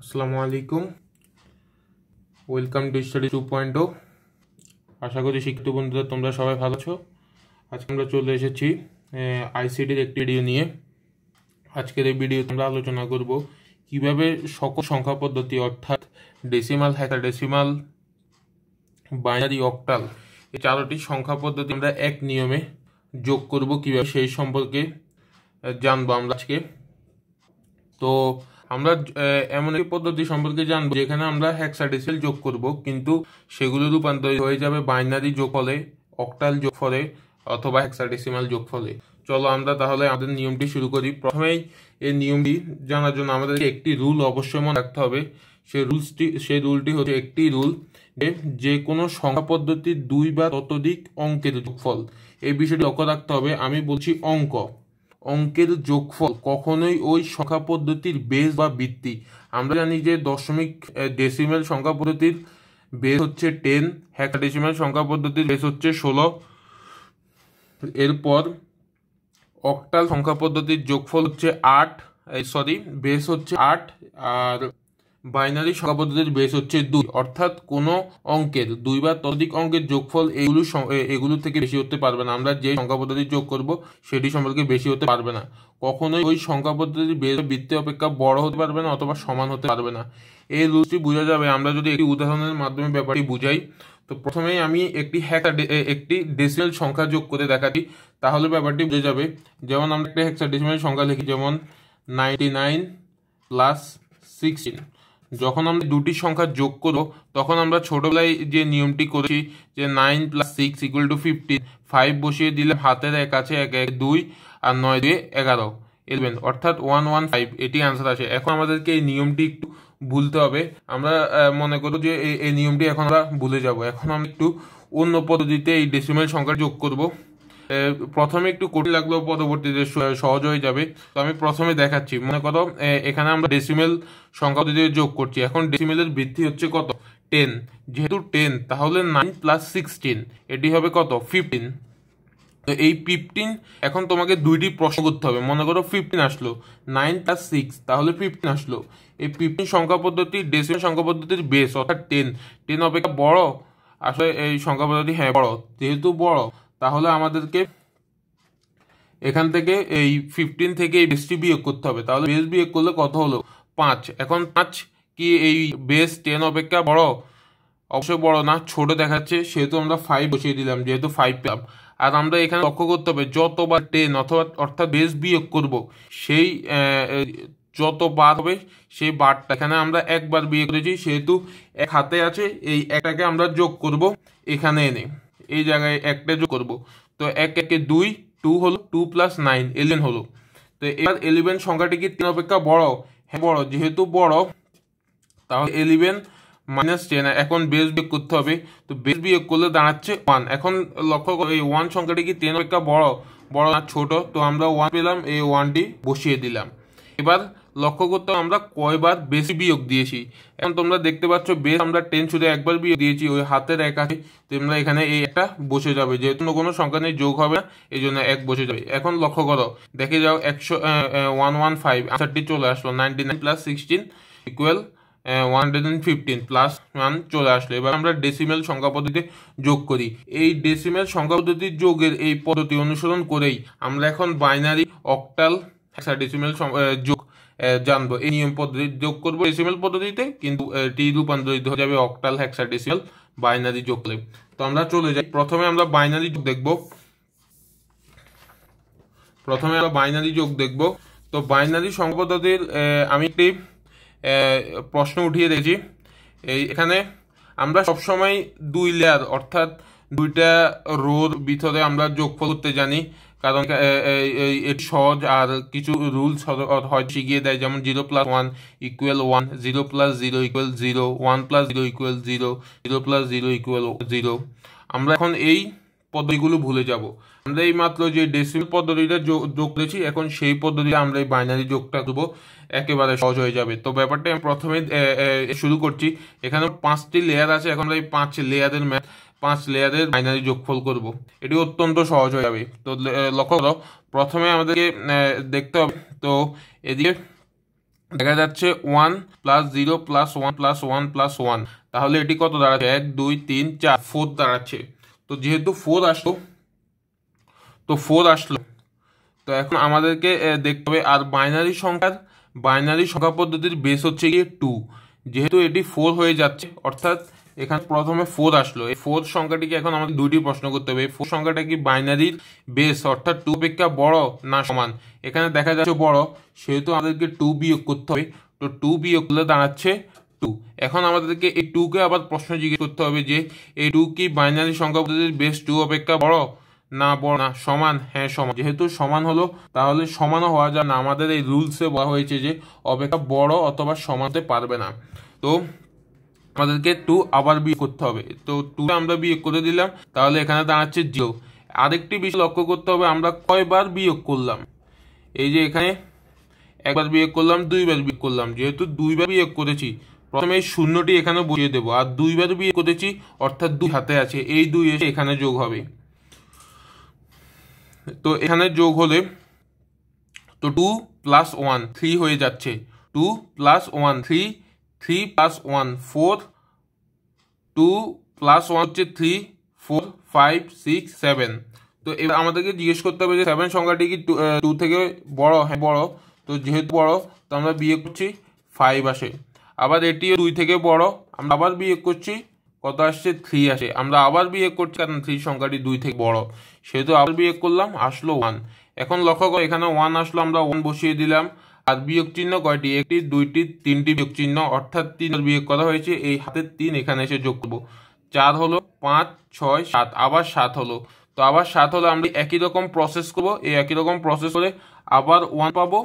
আসসালামু আলাইকুম welcome to study to point ও আশা করি শিক্ষিত বন্ধুরা তোমরা সবাই ভালো আছো আজকে আমরা চলে এসেছি আইসিডির একটি ভিডিও নিয়ে আজকের এই ভিডিও তোমরা আলোচনা করব কিভাবে সকল সংখ্যা পদ্ধতি অর্থাৎ decimal hexadecimal binary octal এই চারটি সংখ্যা পদ্ধতি আমরা এক নিয়মে যোগ করব কিভাবে সেই সম্পর্কে জানবো আমরা আজকে তো আমরা এমন একটি পদ্ধতি সম্পর্কে জানবো যেখানে আমরা হ্যাক্সাডেসিল যোগ করব কিন্তু সেগুলো রূপান্তরিত হয়ে যাবে বাইনারি যোগ ফলে অক্টাল যোগ ফলে অথবা হেক্সাডেসিমাল যোগ ফলে চলো আমরা তাহলে আমাদের নিয়মটি শুরু করি প্রথমেই এই নিয়মটি জানার জন্য আমাদের একটি রুল অবশ্যই মনে রাখতে হবে সেই রুলসটি সেই রুলটি হচ্ছে একটি রুল যে কোনো সংখ্যা পদ্ধতির দুই বা ততোধিক অঙ্কের যোগফল এই বিষয়টি লক্ষ্য রাখতে হবে আমি বলছি অঙ্ক অঙ্কের যোগফল কখনোই ওই সংখ্যা পদ্ধতির বেস বা ভিত্তি আমরা জানি যে দশমিক ডেসিমেল সংখ্যা পদ্ধতির বেস হচ্ছে টেন হ্যাকা ডেসিমেল সংখ্যা পদ্ধতির বেস হচ্ছে ষোলো এরপর অক্টাল সংখ্যা পদ্ধতির যোগফল হচ্ছে আট সরি বেস হচ্ছে আট আর বাইনারি সংখ্যাপদ্ধতির বেস হচ্ছে দুই অর্থাৎ কোনো অঙ্কের দুই বা ততোধিক অঙ্কের যোগফল এগুলো এগুলো থেকে বেশি হতে পারবে না আমরা যে সংখ্যা পদ্ধতি যোগ করব সেটি সম্পর্কে বেশি হতে পারবে না কখনোই ওই সংখ্যা পদ্ধতির বেস বৃত্তি অপেক্ষা বড় হতে পারবে না অথবা সমান হতে পারবে না এই রুলসটি বোঝা যাবে আমরা যদি একটি উদাহরণের মাধ্যমে ব্যাপারটি বুঝাই তো প্রথমেই আমি একটি হ্যাক্সা একটি ডেসিমেল সংখ্যা যোগ করে দেখাচ্ছি তাহলে ব্যাপারটি বুঝে যাবে যেমন আমরা একটা হ্যাক্সা ডেসিমেল সংখ্যা লিখি যেমন নাইনটি নাইন প্লাস সিক্সটিন যখন আমরা দুটি সংখ্যা যোগ করবো তখন আমরা ছোটোবেলায় যে নিয়মটি করেছি যে nine plus six equal to fifteen five বসিয়ে দিলাম হাতের এক আছে এক এক দুই আর নয় দুই এগারো ইলেভেন অর্থাৎ ওয়ান ওয়ান ফাইভ এটি আনসার আসে এখন আমাদেরকে এই নিয়মটি একটু ভুলতে হবে আমরা মনে করো যে এই নিয়মটি এখন আমরা ভুলে যাব এখন আমরা একটু অন্য পদ্ধতিতে এই ডেসিমেল সংখ্যা যোগ করব প্রথমে একটু কঠিন লাগলেও পরবর্তীতে সহজ হয়ে যাবে তো আমি প্রথমে দেখাচ্ছি মনে করো এখানে আমরা ডেসিমেল সংখ্যা দিয়ে যোগ করছি এখন ডেসিমেলের বৃদ্ধি হচ্ছে কত টেন যেহেতু টেন তাহলে নাইন প্লাস সিক্সটিন এটি হবে কত ফিফটিন তো এই ফিফটিন এখন তোমাকে দুইটি প্রশ্ন করতে হবে মনে করো ফিফটিন আসলো নাইন প্লাস সিক্স তাহলে ফিফটিন আসলো এই ফিফটিন সংখ্যা পদ্ধতি ডেসিমেল সংখ্যা পদ্ধতির বেস অর্থাৎ টেন টেন অপেক্ষা বড় আসলে এই সংখ্যা পদ্ধতি হ্যাঁ বড় যেহেতু বড় তাহলে আমাদেরকে এখান থেকে এই ফিফটিন থেকে এই বেসটি বিয়োগ করতে হবে তাহলে বেস বিয়োগ করলে কত হলো পাঁচ এখন পাঁচ কি এই বেস টেন অপেক্ষা বড় অবশ্যই বড় না ছোট দেখাচ্ছে সেহেতু আমরা ফাইভ বসিয়ে দিলাম যেহেতু ফাইভ পেলাম আর আমরা এখানে লক্ষ্য করতে হবে যতবার টেন অথবা অর্থাৎ বেস বিয়োগ করব সেই যত বার হবে সেই বারটা এখানে আমরা একবার বিয়ে করেছি সেহেতু এক হাতে আছে এই একটাকে আমরা যোগ করব এখানে এনে এই জায়গায় একটা যোগ করব তো এক একে দুই টু হলো টু প্লাস নাইন এলেভেন হলো তো এবার এলেভেন সংখ্যাটি কি তিন অপেক্ষা বড় হ্যাঁ বড় যেহেতু বড় তাহলে এলেভেন মাইনাস টেন এখন বেস বিয়োগ করতে হবে তো বেস বিয়োগ করলে দাঁড়াচ্ছে ওয়ান এখন লক্ষ্য করো এই ওয়ান সংখ্যাটি কি তিন অপেক্ষা বড় বড় না ছোট তো আমরা ওয়ান পেলাম এই ওয়ানটি বসিয়ে দিলাম এবার লক্ষ্য করতে আমরা কয়বার বেশি বিয়োগ দিয়েছি এখন তোমরা দেখতে পাচ্ছ বেশ আমরা টেন শুধু একবার বিয়োগ দিয়েছি ওই হাতের এক আছে তোমরা এখানে এই একটা বসে যাবে যেহেতু কোনো সংখ্যা নেই যোগ হবে না এই জন্য এক বসে যাবে এখন লক্ষ্য করো দেখে যাও একশো ওয়ান ওয়ান ফাইভ আনসারটি চলে আসলো ninety nine plus sixteen equal one hundred and fifteen plus one চলে আসলো এবার আমরা ডেসিমেল সংখ্যা পদ্ধতিতে যোগ করি এই ডেসিমেল সংখ্যা পদ্ধতির যোগের এই পদ্ধতি অনুসরণ করেই আমরা এখন বাইনারি অক্টাল হেক্সাডেসিমেল যোগ জানবো এই নিয়ম পদ্ধতি যোগ করবো ডেসিমেল পদ্ধতিতে কিন্তু টি রূপান্তরিত হয়ে যাবে অক্টাল হ্যাক্সা ডেসিমেল বাইনারি যোগ করে তো আমরা চলে যাই প্রথমে আমরা বাইনারি যোগ দেখব প্রথমে আমরা বাইনারি যোগ দেখব তো বাইনারি সংখ্যা আমি একটি প্রশ্ন উঠিয়ে রেখেছি এই এখানে আমরা সবসময় দুই লেয়ার অর্থাৎ দুইটা রোর ভিতরে আমরা যোগফল করতে জানি কারণ এটি সহজ আর কিছু রুলস হয় শিখিয়ে দেয় যেমন zero plus one equal one zero plus zero equal zero one plus zero equal zero zero plus zero equal zero আমরা এখন এই পদ্ধতিগুলো ভুলে যাব আমরা এই মাত্র যে ডেসিমেল পদ্ধতিটা যোগ করেছি এখন সেই পদ্ধতিটা আমরা এই বাইনারি যোগটা দেবো একেবারে সহজ হয়ে যাবে তো ব্যাপারটা আমি প্রথমে শুরু করছি এখানে পাঁচটি লেয়ার আছে এখন এই পাঁচ লেয়ারের ম্যাথ পাঁচ লেয়ারের বাইনারি যোগফল করব। এটি অত্যন্ত সহজ হয়ে যাবে তো লক্ষ্য করো প্রথমে আমাদেরকে দেখতে হবে তো এদিকে দেখা যাচ্ছে one plus zero plus one plus one plus one তাহলে এটি কত দাঁড়াচ্ছে এক দুই তিন চার ফোর দাঁড়াচ্ছে তো যেহেতু ফোর আসলো তো ফোর আসলো তো এখন আমাদেরকে দেখতে হবে আর বাইনারি সংখ্যার বাইনারি সংখ্যা পদ্ধতির বেস হচ্ছে গিয়ে টু যেহেতু এটি ফোর হয়ে যাচ্ছে অর্থাৎ এখানে প্রথমে ফোর আসলো এই ফোর সংখ্যাটিকে এখন আমাদের দুটি প্রশ্ন করতে হবে এই ফোর সংখ্যাটা কি বাইনারির বেস অর্থাৎ টু অপেক্ষা বড় না সমান এখানে দেখা যাচ্ছে বড় সেহেতু আমাদেরকে টু বিয়োগ করতে হবে তো টু বিয়োগ করলে দাঁড়াচ্ছে টু এখন আমাদেরকে এই টুকে আবার প্রশ্ন জিজ্ঞেস করতে হবে যে এই টু কি বাইনারি সংখ্যা পদ্ধতির বেস টু অপেক্ষা বড় না বড় না সমান হ্যাঁ সমান যেহেতু সমান হলো তাহলে সমানও হওয়া যায় না আমাদের এই রুলসে বলা হয়েছে যে অপেক্ষা বড় অথবা সমাতে পারবে না তো আমাদেরকে টু আবার বিয়ে করতে হবে তো টু আমরা বিয়োগ করে দিলাম তাহলে এখানে দাঁড়াচ্ছে জিরো আরেকটি বিষয় লক্ষ্য করতে হবে আমরা কয়বার বিয়োগ করলাম এই যে এখানে একবার বিয়োগ করলাম দুইবার বিয়োগ করলাম যেহেতু দুইবার বিয়োগ করেছি প্রথমে এই শূন্যটি এখানে বসিয়ে দেবো আর দুইবার বিয়ে করেছি অর্থাৎ দুই হাতে আছে এই দুই এসে এখানে যোগ হবে তো এখানে যোগ হলে তো টু প্লাস ওয়ান থ্রি হয়ে যাচ্ছে two plus one three 3 plus 1 4 2 plus one হচ্ছে three four five six seven তো এবার আমাদেরকে জিজ্ঞেস করতে হবে যে সেভেন সংখ্যাটি কি টু থেকে বড় হ্যাঁ বড় তো যেহেতু বড় তো আমরা বিয়ে করছি ফাইভ আসে আবার এটি দুই থেকে বড় আমরা আবার বিয়ে করছি কত আসছে থ্রি আসে আমরা আবার বিয়ে করছি কারণ থ্রি সংখ্যাটি দুই থেকে বড় সেহেতু আবার বিয়ে করলাম আসলো ওয়ান এখন লক্ষ্য করো এখানে ওয়ান আসলো আমরা ওয়ান বসিয়ে দিলাম আর বিয়োগ চিহ্ন কয়টি একটি দুইটি তিনটি বিয়োগ চিহ্ন অর্থাৎ তিন বিয়োগ করা হয়েছে এই হাতের তিন এখানে এসে যোগ করবো চার হলো পাঁচ ছয় সাত আবার সাত হলো তো আবার সাত হলো আমরা একই রকম প্রসেস করব এই একই রকম প্রসেস করে আবার ওয়ান পাবো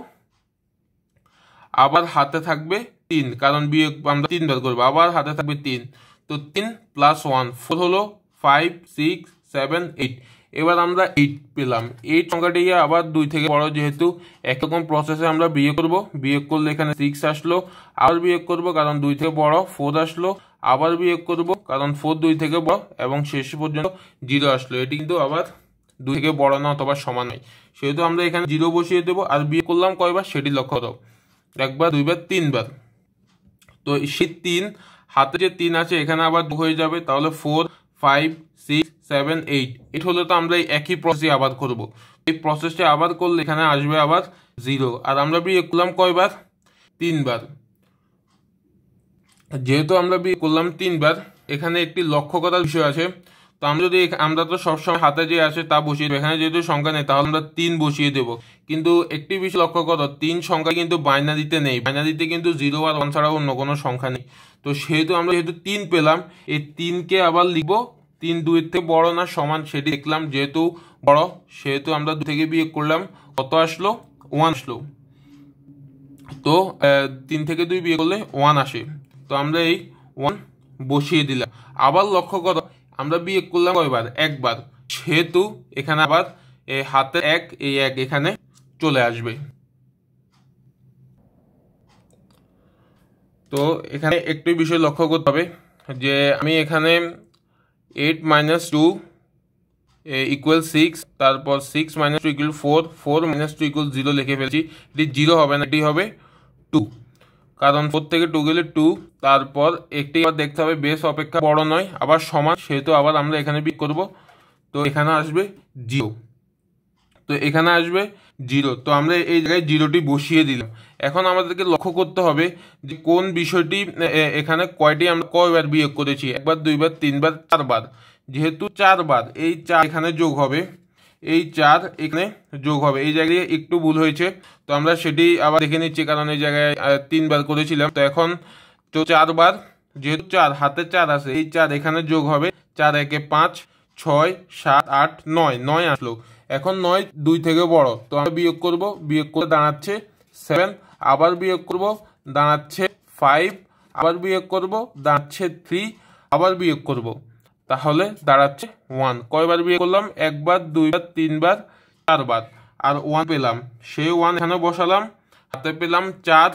আবার হাতে থাকবে তিন কারণ বিয়োগ আমরা তিন বার করবো আবার হাতে থাকবে তিন তো তিন প্লাস ওয়ান ফোর হলো ফাইভ সিক্স সেভেন এইট এবার আমরা এইট পেলাম এইট সংখ্যাটি আবার দুই থেকে বড় যেহেতু একরকম প্রসেসে আমরা বিয়ে করব বিয়ে করলে এখানে সিক্স আসলো আবার বিয়োগ করব কারণ দুই থেকে বড় ফোর আসলো আবার বিয়োগ করব কারণ ফোর দুই থেকে বড় এবং শেষ পর্যন্ত জিরো আসলো এটি কিন্তু আবার দুই থেকে বড় না অথবা সমান নয় সেহেতু আমরা এখানে জিরো বসিয়ে দেবো আর বিয়ে করলাম কয়বার সেটি লক্ষ্য করো একবার দুইবার তিনবার তো সেই তিন হাতে যে তিন আছে এখানে আবার হয়ে যাবে তাহলে four five six seven eight এটা হলে তো আমরা এই একই প্রসেসে আবার করব এই প্রসেসটি আবার করলে এখানে আসবে আবার জিরো আর আমরা বিয়ে করলাম কয়বার তিনবার যেহেতু আমরা বিয়ে করলাম তিনবার এখানে একটি লক্ষ্য করার বিষয় আছে তো আমরা যদি আমরা তো সবসময় হাতে যে আছে তা বসিয়ে দেবো এখানে যেহেতু সংখ্যা নেই তাহলে আমরা তিন বসিয়ে দেব কিন্তু একটি বিষয় লক্ষ্য করো তিন সংখ্যা কিন্তু বাইনারিতে নেই বাইনারিতে কিন্তু জিরো আর ওয়ান ছাড়া অন্য কোনো সংখ্যা নেই তো সেহেতু আমরা যেহেতু তিন পেলাম এই তিনকে আবার লিখবো তিন দুইয়ের থেকে বড় না সমান সেটি দেখলাম যেহেতু বড় সেহেতু আমরা দু থেকে বিয়ে করলাম কত আসলো ওয়ান আসলো তো তিন থেকে দুই বিয়ে করলে ওয়ান আসে তো আমরা এই ওয়ান বসিয়ে দিলাম আবার লক্ষ্য করো আমরা বিয়ে করলাম কয়বার একবার সেহেতু এখানে আবার হাতে এক এই এক এখানে চলে আসবে তো এখানে একটু বিষয় লক্ষ্য করতে হবে যে আমি এখানে eight minus two equal six তারপর six minus two equal four four minus two equal zero লিখে ফেলছি এটি জিরো হবে না এটি হবে টু কারণ ফোর থেকে টু গেলে টু তারপর একটি আবার দেখতে হবে বেশ অপেক্ষা বড় নয় আবার সমান সেহেতু আবার আমরা এখানে পিক করব তো এখানে আসবে জিরো তো এখানে আসবে জিরো তো আমরা এই জায়গায় জিরোটি বসিয়ে দিলাম এখন আমাদেরকে লক্ষ্য করতে হবে যে কোন বিষয়টি এখানে কয়টি আমরা কয়বার বিয়োগ করেছি একবার দুইবার তিনবার চারবার যেহেতু চারবার এই চার এখানে যোগ হবে এই চার এখানে যোগ হবে এই জায়গায় একটু ভুল হয়েছে তো আমরা সেটি আবার দেখে নিচ্ছি কারণ এই জায়গায় তিনবার করেছিলাম তো এখন তো চারবার যেহেতু চার হাতে চার আছে এই চার এখানে যোগ হবে চার একে পাঁচ ছয় সাত আট নয় নয় আসলো এখন নয় দুই থেকে বড় তো আমরা বিয়োগ করব বিয়োগ করে দাঁড়াচ্ছে সেভেন আবার বিয়োগ করব দাঁড়াচ্ছে ফাইভ আবার বিয়োগ করব দাঁড়াচ্ছে থ্রি আবার বিয়োগ করব তাহলে দাঁড়াচ্ছে ওয়ান কয়বার বিয়োগ করলাম একবার দুইবার তিনবার চারবার আর ওয়ান পেলাম সেই ওয়ান এখানে বসালাম হাতে পেলাম চার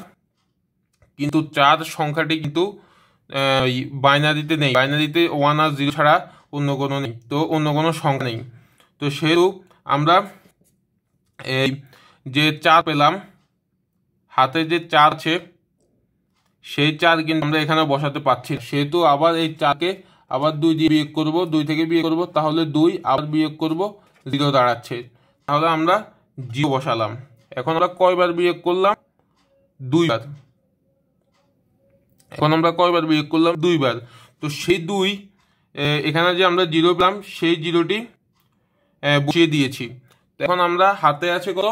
কিন্তু চার সংখ্যাটি কিন্তু বাইনারিতে নেই বাইনারিতে ওয়ান আর জিরো ছাড়া অন্য কোনো নেই তো অন্য কোনো সংখ্যা নেই তো সেরূপ আমরা এই যে চার পেলাম হাতে যে চার আছে সেই চার কিন্তু আমরা এখানে বসাতে পারছি সেহেতু আবার এই চারকে আবার দুই দিয়ে বিয়োগ করব দুই থেকে বিয়ে করব তাহলে দুই আবার বিয়োগ করব জিরো দাঁড়াচ্ছে তাহলে আমরা জিরো বসালাম এখন আমরা কয়বার বিয়োগ করলাম দুইবার এখন আমরা কয়বার বিয়োগ করলাম দুইবার তো সেই দুই এখানে যে আমরা জিরো পেলাম সেই জিরোটি বসিয়ে দিয়েছি এখন আমরা হাতে আছে কত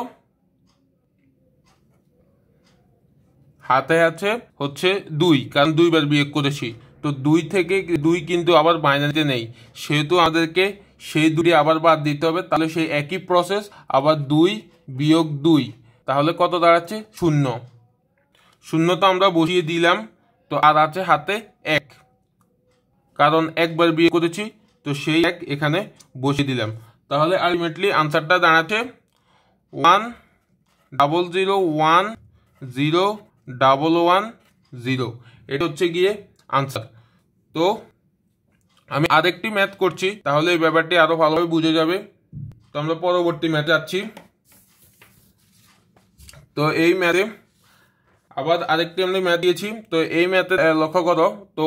হাতে আছে হচ্ছে দুই কারণ দুইবার বিয়োগ করেছি তো দুই থেকে দুই কিন্তু আবার বাইনারিতে নেই সেহেতু আমাদেরকে সেই দুটি আবার বাদ দিতে হবে তাহলে সেই একই প্রসেস আবার দুই বিয়োগ দুই তাহলে কত দাঁড়াচ্ছে শূন্য শূন্য তো আমরা বসিয়ে দিলাম তো আর আছে হাতে এক কারণ একবার বিয়ে করেছি তো সেই এক এখানে বসিয়ে দিলাম তাহলে আলটিমেটলি আনসারটা দাঁড়াচ্ছে one double zero one zero double one zero এটা হচ্ছে গিয়ে আনসার তো আমি আরেকটি ম্যাথ করছি তাহলে এই ব্যাপারটি আরও ভালোভাবে বুঝে যাবে তো আমরা পরবর্তী ম্যাথে যাচ্ছি তো এই ম্যাথে আবার আরেকটি আমি ম্যাথ দিয়েছি তো এই ম্যাথে লক্ষ্য করো তো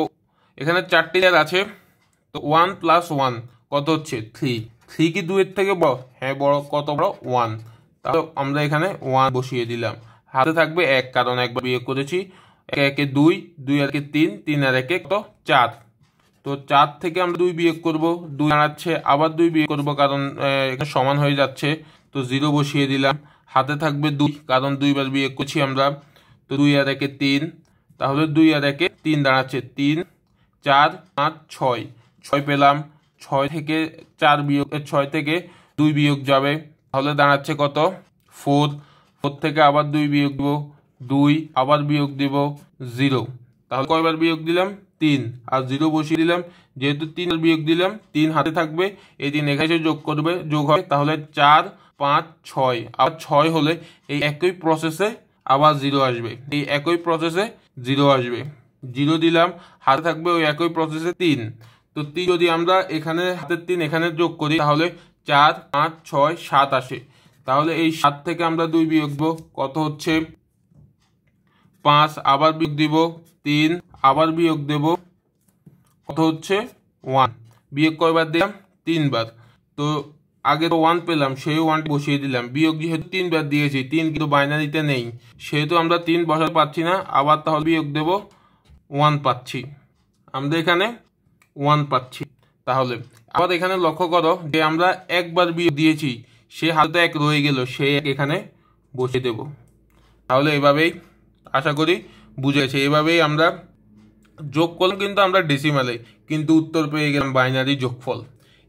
এখানে চারটি ম্যাথ আছে তো ওয়ান প্লাস ওয়ান কত হচ্ছে থ্রি থ্রি কি দুয়ের থেকে বড় হ্যাঁ বড় কত বড় ওয়ান তাহলে আমরা এখানে ওয়ান বসিয়ে দিলাম হাতে থাকবে এক কারণ একবার বিয়ে করেছি এক একে দুই দুই আর তিন তিন আর একে কত চার তো চার থেকে আমরা দুই বিয়োগ করব দুই দাঁড়াচ্ছে আবার দুই বিয়োগ করব কারণ এখানে সমান হয়ে যাচ্ছে তো জিরো বসিয়ে দিলাম হাতে থাকবে দুই কারণ দুইবার বিয়োগ করছি আমরা তো দুই আর একে তিন তাহলে দুই আর একে তিন দাঁড়াচ্ছে তিন চার পাঁচ ছয় ছয় পেলাম ছয় থেকে চার বিয়োগ ছয় থেকে দুই বিয়োগ যাবে তাহলে দাঁড়াচ্ছে কত ফোর ফোর থেকে আবার দুই বিয়োগ দেবো দুই আবার বিয়োগ দিব জিরো তাহলে কয়বার বিয়োগ দিলাম তিন আর জিরো বসিয়ে দিলাম যেহেতু তিন বিয়োগ দিলাম তিন হাতে থাকবে এই তিন এখানে যোগ করবে যোগ হবে তাহলে চার পাঁচ ছয় আর ছয় হলে এই একই প্রসেসে আবার জিরো আসবে এই একই প্রসেসে জিরো আসবে জিরো দিলাম হাতে থাকবে ওই একই প্রসেসে তিন তো তিন যদি আমরা এখানে হাতের তিন এখানে যোগ করি তাহলে চার পাঁচ ছয় সাত আসে তাহলে এই সাত থেকে আমরা দুই বিয়োগ দেবো কত হচ্ছে পাঁচ আবার বিয়োগ দিব তিন আবার বিয়োগ দেব কত হচ্ছে ওয়ান বিয়োগ কয়বার দিলাম তিনবার তো আগে তো ওয়ান পেলাম সেই ওয়ান বসিয়ে দিলাম বিয়োগ যেহেতু তিনবার দিয়েছি তিন কিন্তু বাইনারিতে নেই সেহেতু আমরা তিন বসাতে পাচ্ছি না আবার তাহলে বিয়োগ দেব ওয়ান পাচ্ছি আমরা এখানে ওয়ান পাচ্ছি তাহলে আবার এখানে লক্ষ্য করো যে আমরা একবার বিয়োগ দিয়েছি সে হালটা এক রয়ে গেল সে এক এখানে বসে দেব তাহলে এভাবেই আশা করি বুঝেছে এভাবেই আমরা যোগ করলাম কিন্তু আমরা ডেসিমালে কিন্তু উত্তর পেয়ে গেলাম বাইনারি যোগফল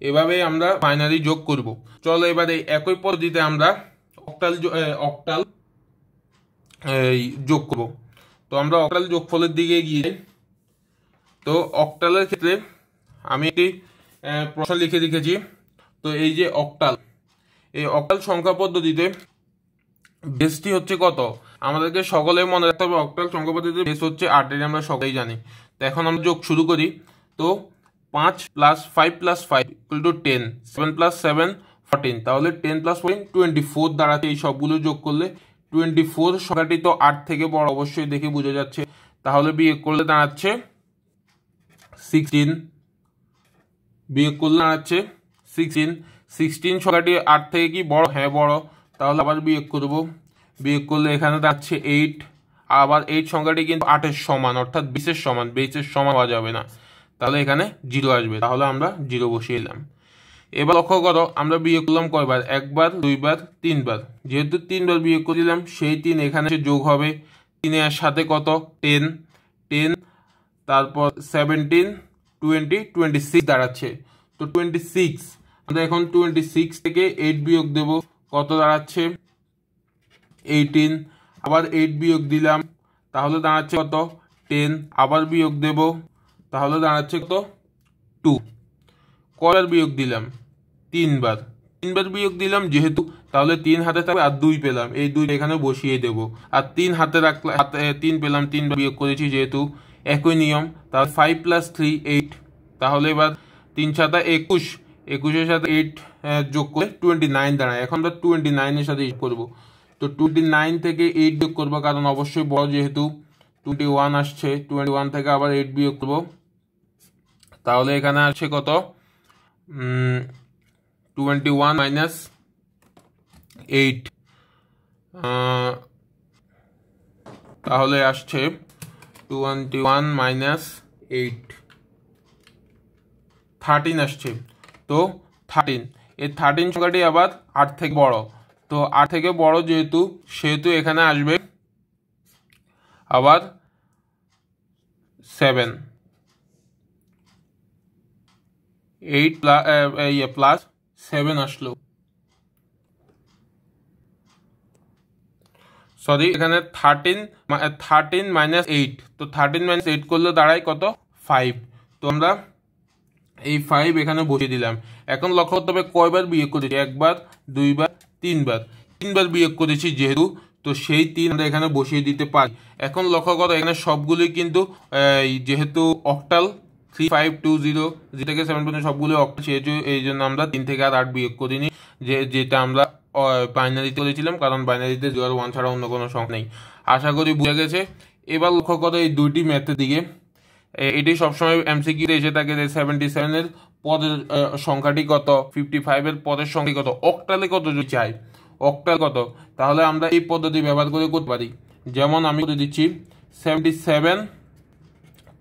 এভাবে আমরা বাইনারি যোগ করব চলো এবারে একই পদ্ধতিতে আমরা অক্টাল অক্টাল যোগ করব তো আমরা অক্টাল যোগফলের দিকে গিয়ে তো অক্টালের ক্ষেত্রে আমি একটি প্রশ্ন লিখে দেখেছি তো এই যে অক্টাল এই অক্টাল সংখ্যা পদ্ধতিতে বেসটি হচ্ছে কত আমাদেরকে সকলে মনে রাখতে হবে অক্টাল সংখ্যা পদ্ধতিতে বেস হচ্ছে আট এটা আমরা সকলেই জানি তো এখন আমরা যোগ শুরু করি তো পাঁচ plus five plus five equal to ten seven plus seven fourteen তাহলে ten plus fourteen twenty four দাঁড়াতে এই সবগুলো যোগ করলে টোয়েন্টি ফোর সংখ্যাটি তো আট থেকে বড় অবশ্যই দেখে বোঝা যাচ্ছে তাহলে বিয়ে করলে দাঁড়াচ্ছে সিক্সটিন বিয়োগ করলে দাঁড়াচ্ছে সিক্সটিন সিক্সটিন সংখ্যাটি আট থেকে কি বড় হ্যাঁ বড় তাহলে আবার বিয়োগ করব বিয়োগ করলে এখানে দাঁড়াচ্ছে এইট আবার এইট সংখ্যাটি কিন্তু আটের সমান অর্থাৎ বিশের সমান বিশের সমান হওয়া যাবে না তাহলে এখানে জিরো আসবে তাহলে আমরা জিরো বসিয়ে এলাম এবার লক্ষ্য করো আমরা বিয়োগ করলাম কয়বার একবার দুইবার তিনবার যেহেতু তিনবার বিয়োগ করিলাম সেই তিন এখানে যোগ হবে তিনের সাথে কত টেন টেন তারপর সেভেন্টিন টোয়েন্টি টোয়েন্টি সিক্স দাঁড়াচ্ছে তো টোয়েন্টি সিক্স আমরা এখন টোয়েন্টি সিক্স থেকে এইট বিয়োগ দেব কত দাঁড়াচ্ছে এইটিন আবার এইট বিয়োগ দিলাম তাহলে দাঁড়াচ্ছে কত টেন আবার বিয়োগ দেব তাহলে দাঁড়াচ্ছে কত টু কবার বিয়োগ দিলাম তিনবার তিনবার বিয়োগ দিলাম যেহেতু তাহলে তিন হাতে থাকবে আর দুই পেলাম এই দুই এখানে বসিয়ে দেব আর তিন হাতে রাখলাম হাতে তিন পেলাম তিনবার বিয়োগ করেছি যেহেতু একই নিয়ম তাহলে ফাইভ প্লাস থ্রি এইট তাহলে এবার তিন সাতা একুশ একুশের সাথে এইট যোগ করে টোয়েন্টি নাইন দাঁড়ায় এখন আমরা টোয়েন্টি নাইনের সাথে ইট করবো তো টোয়েন্টি নাইন থেকে এইট যোগ করবো কারণ অবশ্যই বড় যেহেতু টোয়েন্টি ওয়ান আসছে টোয়েন্টি ওয়ান থেকে আবার এইট বিয়োগ করবো তাহলে এখানে আসছে কত টোয়েন্টি ওয়ান মাইনাস এইট তাহলে আসছে টোয়েন্টি মাইনাস এইট থার্টিন আসছে তো থার্টিন এই থার্টিন সংখ্যাটি আবার আট থেকে বড় তো আট থেকে বড় যেহেতু সেহেতু এখানে আসবে আবার সেভেন এইট প্লাস সেভেন আসলো সরি এখানে থার্টিন থার্টিন মাইনাস এইট তো থার্টিন মাইনাস এইট করলে দাঁড়ায় কত ফাইভ তো আমরা এই ফাইভ এখানে বসিয়ে দিলাম এখন লক্ষ্য করতে হবে কয়বার বিয়ে করেছি একবার দুইবার তিনবার তিনবার বিয়োগ করেছি যেহেতু তো সেই তিন আমরা এখানে বসিয়ে দিতে পারি এখন লক্ষ্য করো এখানে সবগুলোই কিন্তু যেহেতু octal three five two zero যেটাকে সেভেন পর্যন্ত সবগুলি অক্টাল সেহেতু এই জন্য আমরা তিন থেকে আর আট বিয়োগ করিনি যে যেটা আমরা বাইনারিতে করেছিলাম কারণ বাইনারিতে জিরো ওয়ান ছাড়া অন্য কোনো সংখ্যা নেই আশা করি বুঝে গেছে এবার লক্ষ্য করো এই দুইটি ম্যাথের দিকে এটি সবসময় এমসিকিউতে এসে থাকে যে সেভেন্টি সেভেনের পদের সংখ্যাটি কত ফিফটি ফাইভের পদের সংখ্যা কত অক্টালে কত যদি চাই অক্টাল কত তাহলে আমরা এই পদ্ধতি ব্যবহার করে করতে পারি যেমন আমি করে দিচ্ছি সেভেন্টি সেভেন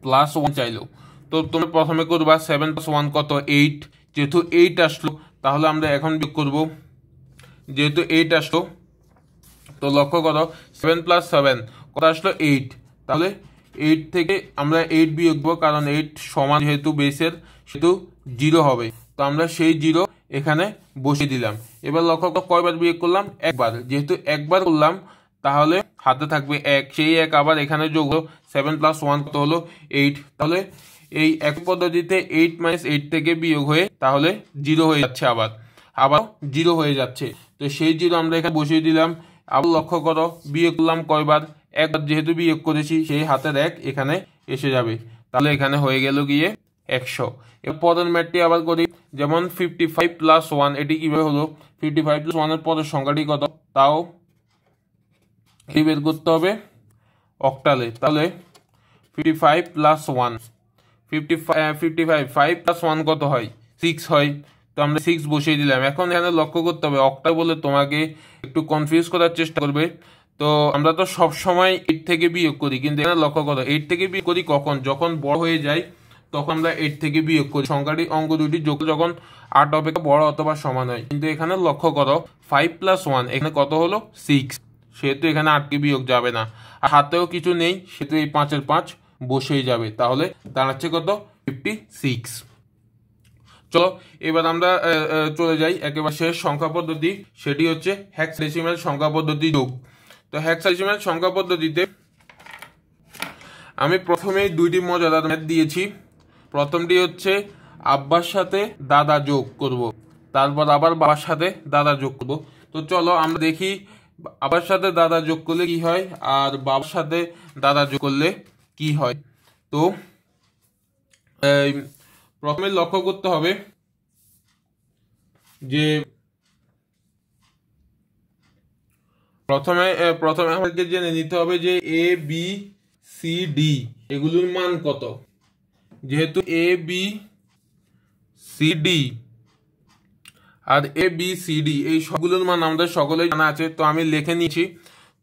প্লাস ওয়ান চাইলো তো তুমি প্রথমে করবা সেভেন প্লাস ওয়ান কত এইট যেহেতু এইট আসলো তাহলে আমরা এখন বিয়োগ করবো যেহেতু এইট আসলো তো লক্ষ্য করো সেভেন প্লাস সেভেন কত আসলো এইট তাহলে এইট থেকে আমরা এইট বিয়োগ কারণ এইট সমান যেহেতু বেসের সেহেতু জিরো হবে তো আমরা সেই জিরো এখানে বসিয়ে দিলাম এবার লক্ষ্য করো কয়বার বিয়োগ করলাম একবার যেহেতু একবার করলাম তাহলে হাতে থাকবে এক সেই এক আবার এখানে যোগ হলো সেভেন প্লাস ওয়ান কত হলো এইট তাহলে এই এক পদ্ধতিতে এইট মাইনাস এইট থেকে বিয়োগ হয়ে তাহলে জিরো হয়ে যাচ্ছে আবার আবার জিরো হয়ে যাচ্ছে তো সেই জিরো আমরা এখানে বসিয়ে দিলাম আবার লক্ষ্য করো বিয়োগ করলাম কয়বার একবার যেহেতু বিয়োগ করেছি সেই হাতের এক এখানে এসে যাবে তাহলে এখানে হয়ে গেল গিয়ে একশো এবার পরের ম্যাটটি আবার করি যেমন ফিফটি ফাইভ প্লাস ওয়ান এটি কীভাবে হলো ফিফটি ফাইভ প্লাস ওয়ানের পরের সংখ্যাটি কত তাও এটি বের করতে হবে অক্টালে তাহলে fifty five plus one fifty five fifty five five plus one কত হয় সিক্স হয় তো আমরা সিক্স বসিয়ে দিলাম এখন এখানে লক্ষ্য করতে হবে অক্টা বলে তোমাকে একটু কনফিউজ করার চেষ্টা করবে তো আমরা তো সব সময় এইট থেকে বিয়োগ করি কিন্তু এখানে লক্ষ্য করো এইট থেকে বিয়োগ করি কখন যখন বড় হয়ে যায় তখন আমরা এইট থেকে বিয়োগ করি সংখ্যাটি অঙ্ক দুটি যোগ যখন আট অপেক্ষা বড় অথবা সমান হয় কিন্তু এখানে লক্ষ্য করো ফাইভ প্লাস ওয়ান এখানে কত হলো সিক্স সেহেতু এখানে আটকে বিয়োগ যাবে না আর হাতেও কিছু নেই সেহেতু এই পাঁচের পাঁচ বসেই যাবে তাহলে দাঁড়াচ্ছে কত ফিফটি সিক্স চলো এবার আমরা চলে যাই একেবারে শেষ সংখ্যা পদ্ধতি সেটি হচ্ছে হ্যাক্সাডেসিমাল সংখ্যা পদ্ধতি যোগ তো হ্যাক্সাডেসিমাল সংখ্যা পদ্ধতিতে আমি প্রথমেই দুইটি মজাদার ম্যাথ দিয়েছি প্রথমটি হচ্ছে আব্বার সাথে দাদা যোগ করব। তারপর আবার বাবার সাথে দাদা যোগ করব তো চলো আমরা দেখি আবার সাথে দাদা যোগ করলে কি হয় আর বাবার সাথে দাদা যোগ করলে কি হয় তো প্রথমে লক্ষ্য করতে হবে যে প্রথমে প্রথমে আমাদেরকে জেনে নিতে হবে যে এ বি সি ডি এগুলোর মান কত যেহেতু এ বি সি ডি আর এ বি সি ডি এই সবগুলোর মান আমাদের সকলেই জানা আছে তো আমি লিখে নিয়েছি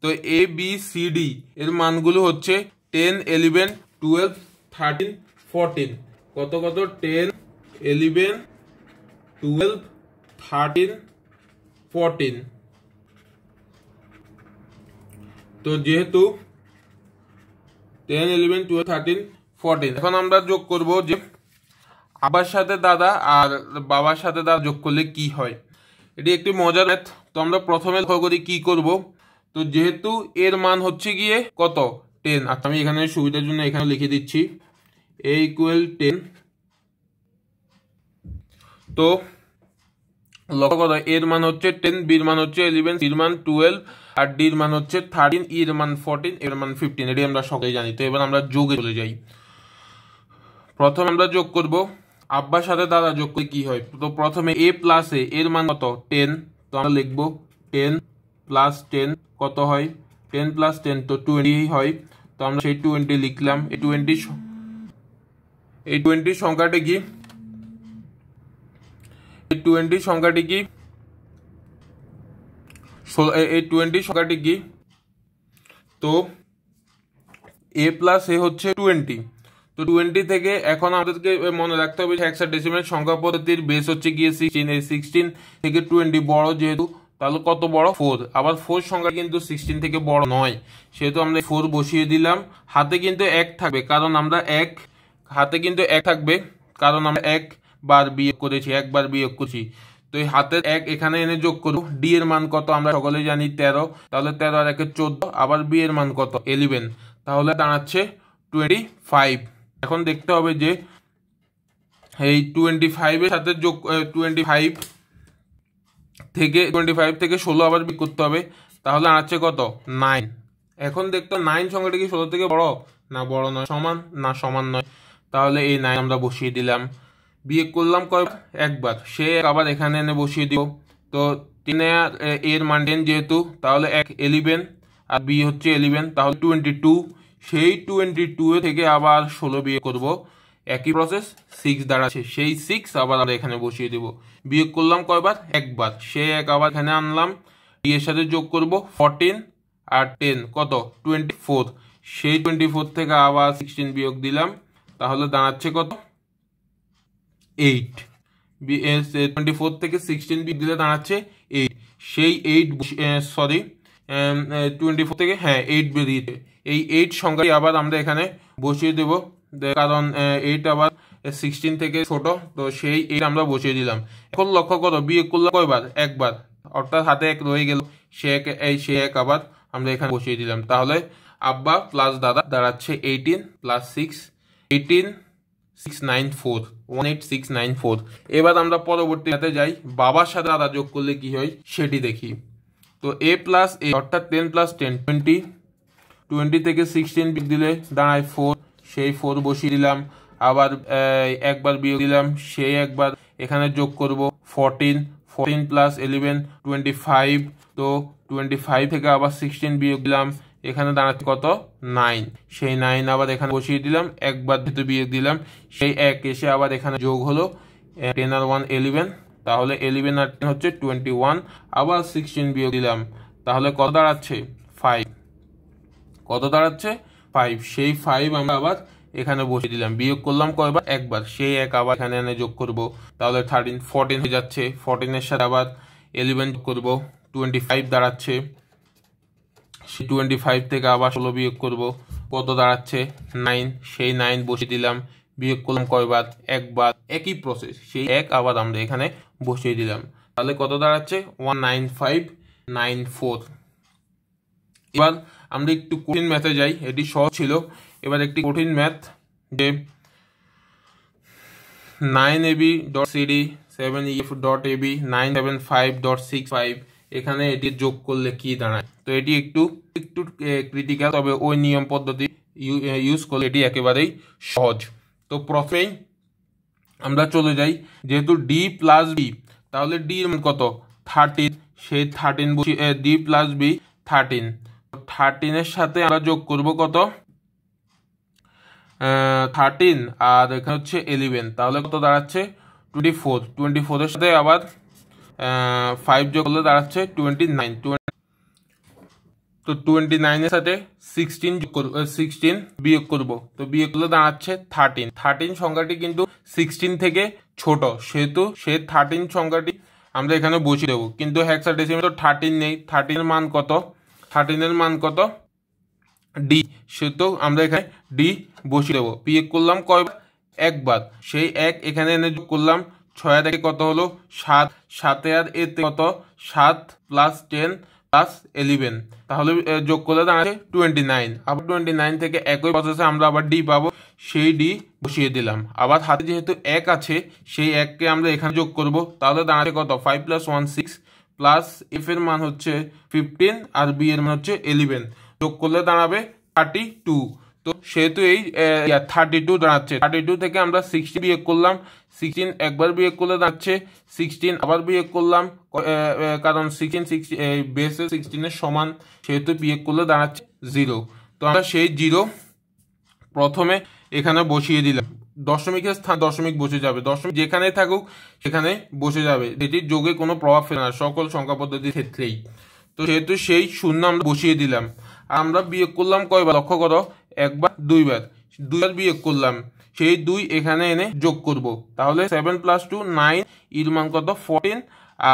তো এ বি সি ডি এর মানগুলো হচ্ছে ten eleven twelve thirteen fourteen কত কত ten eleven twelve thirteen fourteen তো যেহেতু ten eleven twelve thirteen fourteen এখন আমরা যোগ করব যে আবার সাথে দাদা আর বাবার সাথে দাদা যোগ করলে কি হয় এটি একটি মজার ম্যাথ তো আমরা প্রথমে লক্ষ্য করি কি করব তো যেহেতু এর মান হচ্ছে গিয়ে কত টেন আচ্ছা আমি এখানে সুবিধার জন্য এখানে লিখে দিচ্ছি a ইকুয়াল টেন তো লক্ষ্য করো এর মান হচ্ছে টেন বির মান হচ্ছে ইলেভেন সির মান টুয়েলভ আর ডির মান হচ্ছে থার্টিন ইর e মান ফোরটিন এর মান ফিফটিন এটি আমরা সকলেই জানি তো এবার আমরা যোগে চলে যাই প্রথম আমরা যোগ করব আব্বার সাথে দাদা যোগ করে কি হয় তো প্রথমে এ প্লাসে এর মান কত টেন তো আমরা লিখব টেন প্লাস টেন কত হয় টেন প্লাস টেন তো টোয়েন্টি হয় তো আমরা সেই টোয়েন্টি লিখলাম এই টোয়েন্টি এই টোয়েন্টি সংখ্যাটি কি এই টোয়েন্টি সংখ্যাটি কি এই টোয়েন্টি সংখ্যাটি কি তো এ প্লাস এ হচ্ছে টোয়েন্টি তো টোয়েন্টি থেকে এখন আমাদেরকে মনে রাখতে হবে একশো ডেসিমেল সংখ্যা পদ্ধতির বেস হচ্ছে গিয়ে সিক্সটিন এই সিক্সটিন থেকে টোয়েন্টি বড় যেহেতু তাহলে কত বড় ফোর আবার ফোর সংখ্যা কিন্তু সিক্সটিন থেকে বড় নয় সেহেতু আমরা ফোর বসিয়ে দিলাম হাতে কিন্তু এক থাকবে কারণ আমরা এক হাতে কিন্তু এক থাকবে কারণ আমরা একবার বিয়োগ করেছি একবার বিয়োগ করছি তো এই হাতের এক এখানে এনে যোগ করব ডি এর মান কত আমরা সকলে জানি তেরো তাহলে তেরো আর একে চোদ্দ আবার বি এর মান কত এলিভেন তাহলে দাঁড়াচ্ছে টোয়েন্টি ফাইভ এখন দেখতে হবে যে এই টোয়েন্টি ফাইভের সাথে যোগ টোয়েন্টি ফাইভ থেকে টোয়েন্টি ফাইভ থেকে ষোলো আবার বিয়োগ করতে হবে তাহলে আছে কত নাইন এখন দেখতো নাইন সংখ্যাটা কি ষোলো থেকে বড় না বড় নয় সমান না সমান নয় তাহলে এই নাইন আমরা বসিয়ে দিলাম বিয়ে করলাম কয় একবার সে আবার এখানে এনে বসিয়ে দিব তো টেনে এর মান্ডেন যেহেতু তাহলে এক এলিভেন আর বি হচ্ছে এলিভেন তাহলে টোয়েন্টি টু সেই টোয়েন্টি টু থেকে আবার ষোলো বিয়ে করব একই প্রসেস সিক্স দাঁড়াচ্ছে সেই সিক্স আবার আমরা এখানে বসিয়ে দেবো বিয়ে করলাম কয়বার একবার সে এক আবার এখানে আনলাম ডি এর সাথে যোগ করব ফরটিন আর টেন কত টোয়েন্টি ফোর সেই টোয়েন্টি ফোর থেকে আবার সিক্সটিন বিয়োগ দিলাম তাহলে দাঁড়াচ্ছে কত এইট টোয়েন্টি ফোর থেকে সিক্সটিন বি দিলে দাঁড়াচ্ছে এইট সেই এইট সরি টোয়েন্টি ফোর থেকে হ্যাঁ এইট বেরিয়েছে এই এইট সংখ্যাটি আবার আমরা এখানে বসিয়ে দেব কারণ এইট আবার সিক্সটিন থেকে ছোট তো সেই এইট আমরা বসিয়ে দিলাম এখন লক্ষ্য করো বিয়ে করলো কয়বার একবার অর্থাৎ হাতে এক রয়ে গেল সে এক এই সে এক আবার আমরা এখানে বসিয়ে দিলাম তাহলে আব্বা প্লাস দাদা দাঁড়াচ্ছে eighteen plus six eighteen six nine four one eight six nine four এবার আমরা পরবর্তী হাতে যাই বাবার সাথে দাদা যোগ করলে কি হয় সেটি দেখি তো এ প্লাস এ অর্থাৎ ten plus ten twenty twenty থেকে সিক্সটিন বিয়োগ দিলে দাঁড়ায় ফোর সেই ফোর বসিয়ে দিলাম আবার একবার বিয়োগ দিলাম সেই একবার এখানে যোগ করব fourteen fourteen plus eleven twenty five তো টোয়েন্টি ফাইভ থেকে আবার সিক্সটিন বিয়োগ দিলাম এখানে দাঁড়াচ্ছে কত নাইন সেই নাইন আবার এখানে বসিয়ে দিলাম একবার ধৃত বিয়ে দিলাম সেই এক এসে আবার এখানে যোগ হলো টেন আর ওয়ান এলিভেন তাহলে এলিভেন আর টেন হচ্ছে টোয়েন্টি ওয়ান আবার সিক্সটিন বিয়োগ দিলাম তাহলে কত দাঁড়াচ্ছে ফাইভ কত দাঁড়াচ্ছে ফাইভ সেই ফাইভ আমরা আবার এখানে বসিয়ে দিলাম বিয়োগ করলাম কয়বার একবার সেই এক আবার এখানে এনে যোগ করব তাহলে থার্টিন ফোরটিন হয়ে যাচ্ছে ফোরটিনের সাথে আবার এলিভেন যোগ করবো টোয়েন্টি ফাইভ দাঁড়াচ্ছে টোয়েন্টি ফাইভ থেকে আবার ষোলো বিয়োগ করব কত দাঁড়াচ্ছে নাইন সেই নাইন বসিয়ে দিলাম বিয়োগ করলাম কয়বার একবার একই প্রসেস সেই এক আবার আমরা এখানে বসিয়ে দিলাম তাহলে কত দাঁড়াচ্ছে one nine five nine four এবার আমরা একটু কঠিন ম্যাথে যাই এটি সহজ ছিল এবার একটি কঠিন ম্যাথ যে nine A B dot C D seven F dot A B nine seven five dot six five এখানে এটি যোগ করলে কি দাঁড়ায় তো এটি একটু একটু ক্রিটিক্যাল তবে ওই নিয়ম পদ্ধতি ইউজ করলে এটি একেবারেই সহজ তো প্রথমেই আমরা চলে যাই যেহেতু ডি প্লাস বি তাহলে ডি কত থার্টিন সেই থার্টিন বুঝি ডি প্লাস বি থার্টিন থার্টিনের সাথে আমরা যোগ করব কত থার্টিন আর এখানে হচ্ছে এলিভেন তাহলে কত দাঁড়াচ্ছে টোয়েন্টি ফোর টোয়েন্টি ফোরের সাথে আবার ফাইভ যোগ করলে দাঁড়াচ্ছে টোয়েন্টি নাইন তো টোয়েন্টি নাইনের সাথে সিক্সটিন যোগ করবো সিক্সটিন বিয়োগ করবো তো বিয়োগ করলে দাঁড়াচ্ছে থার্টিন থার্টিন সংখ্যাটি কিন্তু সিক্সটিন থেকে ছোট সেহেতু সে থার্টিন সংখ্যাটি আমরা এখানে বসিয়ে দেবো কিন্তু হ্যাক্সা তো থার্টিন নেই থার্টিনের মান কত থার্টিনের মান কত ডি সেহেতু আমরা এখানে ডি বসিয়ে দেবো বিয়োগ করলাম কয়বার একবার সেই এক এখানে এনে যোগ করলাম ছয় তারিখে কত হলো সাত সাতে আর এতে কত সাত প্লাস টেন প্লাস এলিভেন তাহলে যোগ করলে দাঁড়াচ্ছে টোয়েন্টি নাইন আবার টোয়েন্টি নাইন থেকে একই প্রসেসে আমরা আবার ডি পাবো সেই ডি বসিয়ে দিলাম আবার হাতে যেহেতু এক আছে সেই এককে আমরা এখানে যোগ করব তাহলে দাঁড়াচ্ছে মানে কত five plus one six plus F এর মান হচ্ছে ফিফটিন আর বি এর মান হচ্ছে এলিভেন যোগ করলে দাঁড়াবে থার্টি টু তো সেহেতু এই থার্টি টু দাঁড়াচ্ছে থার্টি টু থেকে আমরা সিক্সটি বিয়োগ করলাম সিক্সটিন একবার বিয়োগ করলে দাঁড়াচ্ছে সিক্সটিন আবার বিয়োগ করলাম কারণ সিক্সটিন সিক্স বেসে সিক্সটিনের সমান সেহেতু বিয়োগ করলে দাঁড়াচ্ছে জিরো তো আমরা সেই জিরো প্রথমে এখানে বসিয়ে দিলাম দশমিকের স্থান দশমিক বসে যাবে দশমিক যেখানে থাকুক সেখানে বসে যাবে এটির যোগে কোনো প্রভাব ফেলে না সকল সংখ্যা পদ্ধতির ক্ষেত্রেই তো সেহেতু সেই শূন্য আমরা বসিয়ে দিলাম আমরা বিয়োগ করলাম কয়বার লক্ষ্য করো একবার দুইবার দুইবার বিয়োগ করলাম সেই দুই এখানে এনে যোগ করব তাহলে সেভেন প্লাস টু নাইন এর মান কত ফোরটিন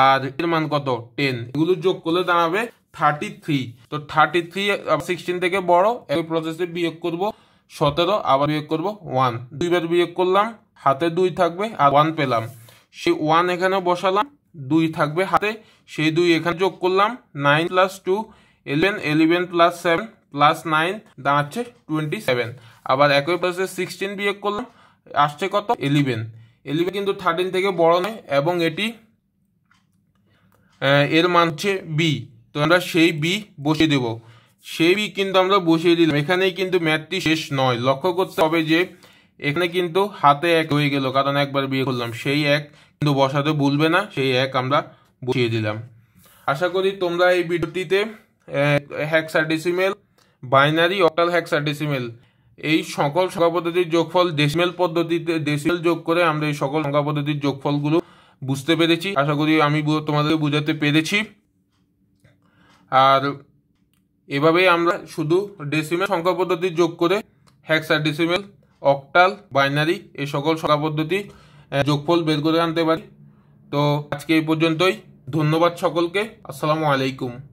আর এর মান কত টেন এগুলো যোগ করলে দাঁড়াবে থার্টি থ্রি তো থার্টি থ্রি সিক্সটিন থেকে বড় এই প্রসেসে বিয়োগ করব সতেরো আবার বিয়োগ করব ওয়ান দুইবার বিয়োগ করলাম হাতে দুই থাকবে আর ওয়ান পেলাম সেই ওয়ান এখানে বসালাম দুই থাকবে হাতে সেই দুই এখানে যোগ করলাম nine plus two eleven eleven plus seven plus nine দাঁড়াচ্ছে টোয়েন্টি সেভেন আবার একই পাশে সিক্সটিন বিয়োগ করলাম আসছে কত এলিভেন এলিভেন কিন্তু থার্টিন থেকে বড় নয় এবং এটি এর মান হচ্ছে বি তো আমরা সেই বি বসিয়ে দেব সেই বি কিন্তু আমরা বসিয়ে দিলাম এখানেই কিন্তু ম্যাথটি শেষ নয় লক্ষ্য করতে হবে যে এখানে কিন্তু হাতে এক হয়ে গেল কারণ একবার বিয়ে করলাম সেই এক কিন্তু বসাতে বলবে না সেই এক আমরা বসিয়ে দিলাম আশা করি তোমরা এই ভিডিওটিতে hexadecimal binary octal decimal এই সকল সংখ্যা পদ্ধতির যোগফল ডেসিমেল পদ্ধতিতে ডেসিমেল যোগ করে আমরা এই সকল সংখ্যা পদ্ধতির যোগফলগুলো বুঝতে পেরেছি আশা করি আমি তোমাদের বোঝাতে পেরেছি আর এভাবেই আমরা শুধু ডেসিমেল সংখ্যা পদ্ধতি যোগ করে হ্যাক্সা ডেসিমেল অক্টাল বাইনারি এই সকল সংখ্যা পদ্ধতি যোগফল বের করে আনতে পারি তো আজকে এই পর্যন্তই ধন্যবাদ সকলকে আসসালামু আলাইকুম